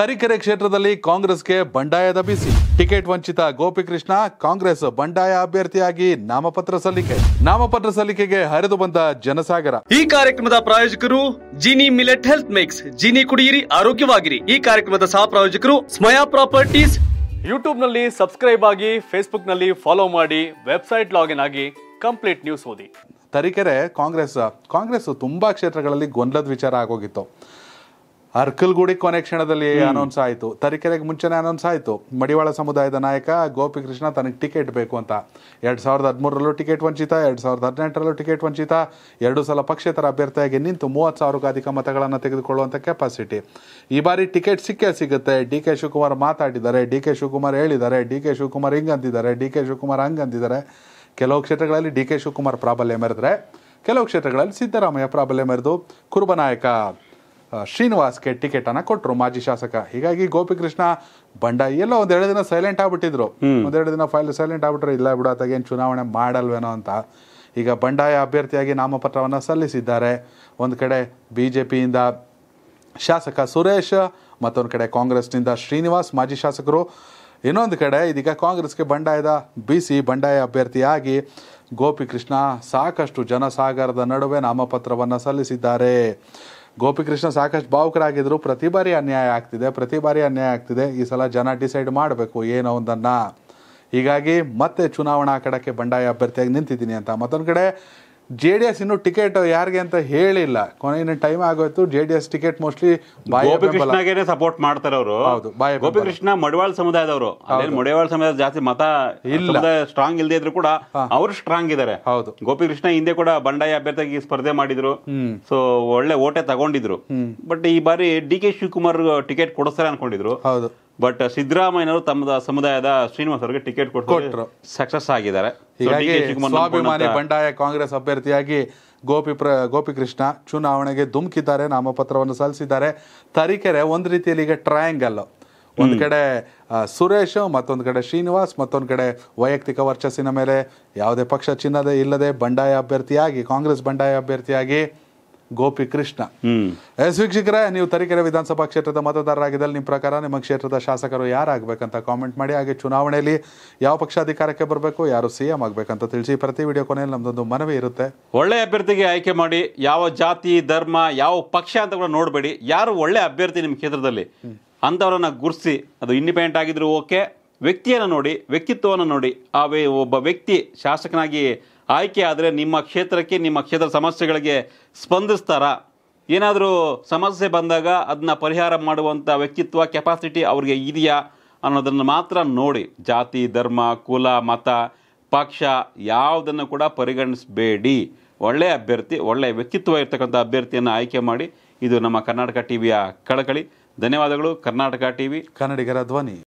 ತರೀಕೆರೆ ಕ್ಷೇತ್ರದಲ್ಲಿ ಕಾಂಗ್ರೆಸ್ಗೆ ಬಂಡಾಯದ ಬಿಸಿ ಟಿಕೆಟ್ ವಂಚಿತ ಗೋಪಿಕೃಷ್ಣ ಕಾಂಗ್ರೆಸ್ ಬಂಡಾಯ ಅಭ್ಯರ್ಥಿಯಾಗಿ ನಾಮಪತ್ರ ಸಲ್ಲಿಕೆ ನಾಮಪತ್ರ ಸಲ್ಲಿಕೆಗೆ ಹರಿದು ಬಂದ ಜನಸಾಗರ ಈ ಕಾರ್ಯಕ್ರಮದ ಪ್ರಾಯೋಜಕರು Jeeni millet health mix Jeeni ಕುಡಿಯಿರಿ ಆರೋಗ್ಯವಾಗಿರಿ ಈ ಕಾರ್ಯಕ್ರಮದ ಸಹ ಪ್ರಾಯೋಜಕರು ಸ್ಮಯಾ ಪ್ರಾಪರ್ಟೀಸ್ ಯೂಟ್ಯೂಬ್ ನಲ್ಲಿ ಸಬ್ಸ್ಕ್ರೈಬ್ ಆಗಿ ಫೇಸ್ಬುಕ್ ನಲ್ಲಿ ಫಾಲೋ ಮಾಡಿ ವೆಬ್ಸೈಟ್ ಲಾಗಿನ್ ಆಗಿ ಕಂಪ್ಲೀಟ್ ನ್ಯೂಸ್ ಓದಿ ತರೀಕೆರೆ ಕಾಂಗ್ರೆಸ್ ಕಾಂಗ್ರೆಸ್ ತುಂಬಾ ಕ್ಷೇತ್ರಗಳಲ್ಲಿ ಗೊಂದಲದ ವಿಚಾರ ಆಗೋಗಿತ್ತು ಅರ್ಕಲ್ಗುಡಿ ಕೊನೆ ಕ್ಷಣದಲ್ಲಿ ಅನೌನ್ಸ್ ಆಯಿತು ತರೀಕೆರೆಗೆ ಮುಂಚೆನೇ ಅನೌನ್ಸ್ ಆಯಿತು ಮಡಿವಾಳ ಸಮುದಾಯದ ನಾಯಕ ಗೋಪಿಕೃಷ್ಣ ತನಗೆ ಟಿಕೆಟ್ ಬೇಕು ಅಂತ ಎರಡು ಸಾವಿರದ ಹದಿಮೂರರಲ್ಲೂ ಟಿಕೆಟ್ ವಂಚಿತ ಎರಡು ಸಾವಿರದ ಹದಿನೆಂಟರಲ್ಲೂ ಟಿಕೆಟ್ ವಂಚಿತ ಎರಡು ಸಲ ಪಕ್ಷೇತರ ಅಭ್ಯರ್ಥಿಯಾಗಿ ನಿಂತು ಮೂವತ್ತು ಸಾವಿರಕ್ಕೂ ಅಧಿಕ ಮತಗಳನ್ನು ತೆಗೆದುಕೊಳ್ಳುವಂಥ ಕೆಪಾಸಿಟಿ ಈ ಬಾರಿ ಟಿಕೆಟ್ ಸಿಕ್ಕೇ ಸಿಗುತ್ತೆ ಡಿ ಕೆ ಶಿವಕುಮಾರ್ ಮಾತಾಡಿದ್ದಾರೆ ಡಿ ಕೆ ಶಿವಕುಮಾರ್ ಹೇಳಿದ್ದಾರೆ ಡಿ ಕೆ ಶಿವಕುಮಾರ್ ಹಿಂಗಂದಿದ್ದಾರೆ ಡಿ ಕೆ ಶಿವಕುಮಾರ್ ಹಂಗಂದಿದ್ದಾರೆ ಕೆಲವು ಕ್ಷೇತ್ರಗಳಲ್ಲಿ ಡಿ ಕೆ ಶಿವಕುಮಾರ್ ಪ್ರಾಬಲ್ಯ ಮೆರೆದರೆ ಕೆಲವು ಕ್ಷೇತ್ರಗಳಲ್ಲಿ ಸಿದ್ದರಾಮಯ್ಯ ಪ್ರಾಬಲ್ಯ ಮೆರೆದು ಕುರುಬನಾಯಕ ಶ್ರೀನಿವಾಸ್ಗೆ ಟಿಕೆಟನ್ನು ಕೊಟ್ಟರು ಮಾಜಿ ಶಾಸಕ ಹೀಗಾಗಿ ಗೋಪಿಕೃಷ್ಣ ಬಂಡಾಯಿ ಎಲ್ಲ ಒಂದೆರಡು ದಿನ ಸೈಲೆಂಟ್ ಆಗ್ಬಿಟ್ಟಿದ್ರು ಒಂದೆರಡು ದಿನ ಫೈಲ್ ಸೈಲೆಂಟ್ ಆಗ್ಬಿಟ್ರು ಇಲ್ಲ ಬಿಡು ಏನು ಚುನಾವಣೆ ಮಾಡಲ್ವೇನೋ ಅಂತ ಈಗ ಬಂಡಾಯ ಅಭ್ಯರ್ಥಿಯಾಗಿ ನಾಮಪತ್ರವನ್ನು ಸಲ್ಲಿಸಿದ್ದಾರೆ ಒಂದು ಕಡೆ ಬಿ ಜೆ ಪಿಯಿಂದ ಶಾಸಕ ಸುರೇಶ್ ಮತ್ತೊಂದು ಕಡೆ ಕಾಂಗ್ರೆಸ್ನಿಂದ ಶ್ರೀನಿವಾಸ್ ಮಾಜಿ ಶಾಸಕರು ಇನ್ನೊಂದು ಕಡೆ ಇದೀಗ ಕಾಂಗ್ರೆಸ್ಗೆ ಬಂಡಾಯದ ಬಿ ಸಿ ಬಂಡಾಯ ಅಭ್ಯರ್ಥಿಯಾಗಿ ಗೋಪಿಕೃಷ್ಣ ಸಾಕಷ್ಟು ಜನಸಾಗರದ ನಡುವೆ ನಾಮಪತ್ರವನ್ನು ಸಲ್ಲಿಸಿದ್ದಾರೆ ಗೋಪಿಕೃಷ್ಣ ಸಾಕಷ್ಟು ಭಾವುಕರಾಗಿದ್ದರು ಪ್ರತಿ ಬಾರಿ ಅನ್ಯಾಯ ಆಗ್ತಿದೆ ಪ್ರತಿ ಬಾರಿ ಅನ್ಯಾಯ ಆಗ್ತಿದೆ ಈ ಸಲ ಜನ ಡಿಸೈಡ್ ಮಾಡಬೇಕು ಏನೋ ಒಂದನ್ನು ಹೀಗಾಗಿ ಮತ್ತೆ ಚುನಾವಣಾ ಕಡಕ್ಕೆ ಬಂಡಾಯ ಅಭ್ಯರ್ಥಿಯಾಗಿ ನಿಂತಿದ್ದೀನಿ ಅಂತ ಮತ್ತೊಂದು ಕಡೆ ಜೆ ಡಿ ಎಸ್ ಇನ್ನು ಟಿಕೆಟ್ ಯಾರಿಗೆ ಅಂತ ಹೇಳಿಲ್ಲ ಕೊನೆಯ ಟೈಮ್ ಆಗೋಯ್ತು J D S ticket mostly ಗೋಪಿಕೃಷ್ಣಗೆ ಸಪೋರ್ಟ್ ಮಾಡ್ತಾರೆ ಅವರು ಹೌದು ಗೋಪಿಕೃಷ್ಣ ಮಡಿವಾಳ ಸಮುದಾಯದವರು ಮಡಿವಾಳ ಸಮುದಾಯ ಜಾಸ್ತಿ ಮತ ಇಲ್ಲ ಸ್ಟ್ರಾಂಗ್ ಇಲ್ಲದೆ ಇದ್ರು ಕೂಡ ಅವರು ಸ್ಟ್ರಾಂಗ್ ಇದ್ದಾರೆ ಹೌದು ಗೋಪಿಕೃಷ್ಣ ಹಿಂದೆ ಕೂಡ ಬಂಡಾಯ ಅಭ್ಯರ್ಥಿಯಾಗಿ ಸ್ಪರ್ಧೆ ಮಾಡಿದ್ರು ಸೊ ಒಳ್ಳೆ ಓಟೆ ತಗೊಂಡಿದ್ರು ಬಟ್ ಈ ಬಾರಿ ಡಿ ಕೆ ಶಿವಕುಮಾರ್ ಟಿಕೆಟ್ ಕೊಡಿಸ್ತಾರೆ ಅನ್ಕೊಂಡಿದ್ರು ಹೌದು ಬಟ್ uh, ಸಿದ್ದರಾಮಯ್ಯನವರು ತಮ್ಮ ಸಮುದಾಯದ ಶ್ರೀನಿವಾಸ್ ಅವರಿಗೆ ಟಿಕೆಟ್ ಕೊಟ್ಟರು ಸಕ್ಸಸ್ ಆಗಿದ್ದಾರೆ ಹೀಗಾಗಿ ಸ್ವಾಭಿಮಾನಿ ಬಂಡಾಯ ಕಾಂಗ್ರೆಸ್ ಅಭ್ಯರ್ಥಿಯಾಗಿ ಗೋಪಿ ಪ್ರ ಗೋಪಿಕೃಷ್ಣ ಚುನಾವಣೆಗೆ ಧುಮುಕಿದ್ದಾರೆ ನಾಮಪತ್ರವನ್ನು ಸಲ್ಲಿಸಿದ್ದಾರೆ ತರೀಕೆರೆ ಒಂದು ರೀತಿಯಲ್ಲಿ ಈಗ ಟ್ರಯಾಂಗಲ್ ಒಂದು ಕಡೆ ಸುರೇಶ್ ಮತ್ತೊಂದು ಕಡೆ ಶ್ರೀನಿವಾಸ್ ಮತ್ತೊಂದು ಕಡೆ ವೈಯಕ್ತಿಕ ವರ್ಚಸ್ಸಿನ ಮೇಲೆ ಯಾವುದೇ ಪಕ್ಷ ಚಿನ್ನದೇ ಇಲ್ಲದೆ ಬಂಡಾಯ ಅಭ್ಯರ್ಥಿಯಾಗಿ ಕಾಂಗ್ರೆಸ್ ಬಂಡಾಯ ಅಭ್ಯರ್ಥಿಯಾಗಿ ಗೋಪಿ ಕೃಷ್ಣ ಎಸ್ ವೀಕ್ಷಕರೇ ನೀವು ತರೀಕೆರೆ ವಿಧಾನಸಭಾ ಕ್ಷೇತ್ರದ ಮತದಾರರಾಗಿದ್ದಲ್ಲಿ ನಿಮ್ಮ ಪ್ರಕಾರ ನಿಮ್ಮ ಕ್ಷೇತ್ರದ ಶಾಸಕರು ಯಾರಾಗಬೇಕಂತ ಕಾಮೆಂಟ್ ಮಾಡಿ ಹಾಗೆ ಚುನಾವಣೆಯಲ್ಲಿ ಯಾವ ಪಕ್ಷ ಅಧಿಕಾರಕ್ಕೆ ಬರಬೇಕು ಯಾರು ಸಿ ಎಂ ಆಗಬೇಕಂತ ತಿಳಿಸಿ ಪ್ರತಿ ವಿಡಿಯೋ ಕೊನೆಯಲ್ಲಿ ನಮ್ದೊಂದು ಮನವಿ ಇರುತ್ತೆ ಒಳ್ಳೆ ಅಭ್ಯರ್ಥಿಗೆ ಆಯ್ಕೆ ಮಾಡಿ ಯಾವ ಜಾತಿ ಧರ್ಮ ಯಾವ ಪಕ್ಷ ಅಂತ ಕೂಡ ನೋಡಬೇಡಿ ಯಾರು ಒಳ್ಳೆ ಅಭ್ಯರ್ಥಿ ನಿಮ್ಮ ಕ್ಷೇತ್ರದಲ್ಲಿ ಅಂಥವರನ್ನ ಗುರುಸಿ ಅದು ಇಂಡಿಪೆಂಡೆಂಟ್ ಆಗಿದ್ರು ಓಕೆ ವ್ಯಕ್ತಿಯನ್ನು ನೋಡಿ ವ್ಯಕ್ತಿತ್ವವನ್ನು ನೋಡಿ ಆ ಒಬ್ಬ ವ್ಯಕ್ತಿ ಶಾಸಕನಾಗಿ ಆಯ್ಕೆ ಆದರೆ ನಿಮ್ಮ ಕ್ಷೇತ್ರಕ್ಕೆ ನಿಮ್ಮ ಕ್ಷೇತ್ರ ಸಮಸ್ಯೆಗಳಿಗೆ ಸ್ಪಂದಿಸ್ತಾರಾ ಏನಾದರೂ ಸಮಸ್ಯೆ ಬಂದಾಗ ಅದನ್ನ ಪರಿಹಾರ ಮಾಡುವಂಥ ವ್ಯಕ್ತಿತ್ವ ಕೆಪಾಸಿಟಿ ಅವರಿಗೆ ಇದೆಯಾ ಅನ್ನೋದನ್ನು ಮಾತ್ರ ನೋಡಿ ಜಾತಿ ಧರ್ಮ ಕುಲ ಮತ ಪಕ್ಷ ಯಾವುದನ್ನು ಕೂಡ ಪರಿಗಣಿಸಬೇಡಿ ಒಳ್ಳೆಯ ಅಭ್ಯರ್ಥಿ ಒಳ್ಳೆಯ ವ್ಯಕ್ತಿತ್ವ ಇರ್ತಕ್ಕಂಥ ಅಭ್ಯರ್ಥಿಯನ್ನು ಆಯ್ಕೆ ಮಾಡಿ ಇದು ನಮ್ಮ ಕರ್ನಾಟಕ ಟಿವಿಯ ಕಳಕಳಿ ಧನ್ಯವಾದಗಳು ಕರ್ನಾಟಕ ಟಿ ವಿ ಕನ್ನಡಿಗರ ಧ್ವನಿ